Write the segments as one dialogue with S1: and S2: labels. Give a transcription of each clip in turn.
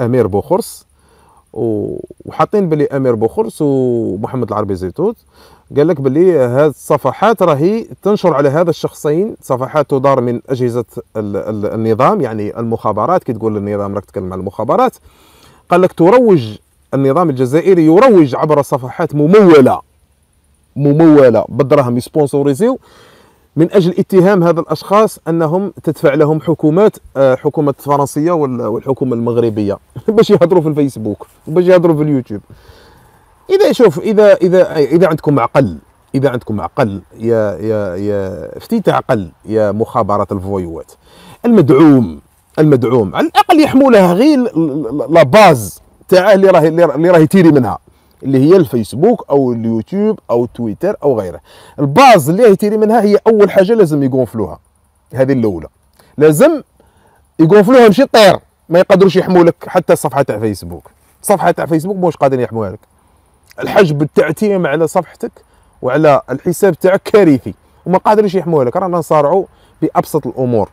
S1: امير بوخرس وحاطين بلي امير بوخرس ومحمد العربي زيتوت قال لك بلي هذه الصفحات راهي تنشر على هذا الشخصين صفحات تدار من اجهزه النظام يعني المخابرات كي تقول النظام راك تتكلم على المخابرات قال لك تروج النظام الجزائري يروج عبر صفحات مموله مموله بالدراهم يسبونسوريزيو من اجل اتهام هذا الاشخاص انهم تدفع لهم حكومات آه، حكومه الفرنسيه والحكومه المغربيه باش يهضروا في الفيسبوك وباش يهضروا في اليوتيوب اذا شوف اذا اذا اذا عندكم عقل اذا عندكم عقل يا يا يا فتيت عقل يا مخابره الفويوات المدعوم المدعوم على الاقل يحملها غير لا باز تاعه اللي راهي اللي راهي تيري منها اللي هي الفيسبوك او اليوتيوب او تويتر او غيره الباز اللي يتيري منها هي اول حاجه لازم يقنفلوها هذه الاولى لازم يقنفلوها ماشي طير ما يقدروش يحموا لك حتى الصفحه تاع فيسبوك الصفحه تاع فيسبوك مش قادرين يحموها لك الحجب التعتيم على صفحتك وعلى الحساب تاعك كارثي وما قادرينش يحموها لك رانا نصارعوا بابسط الامور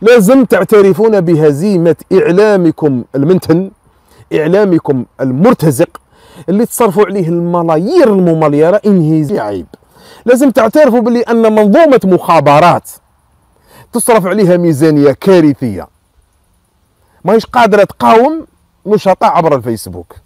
S1: لازم تعترفون بهزيمه اعلامكم المنتن اعلامكم المرتزق اللي تصرفوا عليه الملايير الممليره انهيزي عيب لازم تعترفوا بلي ان منظومه مخابرات تصرف عليها ميزانيه كارثيه ماهيش قادره تقاوم نشطاء عبر الفيسبوك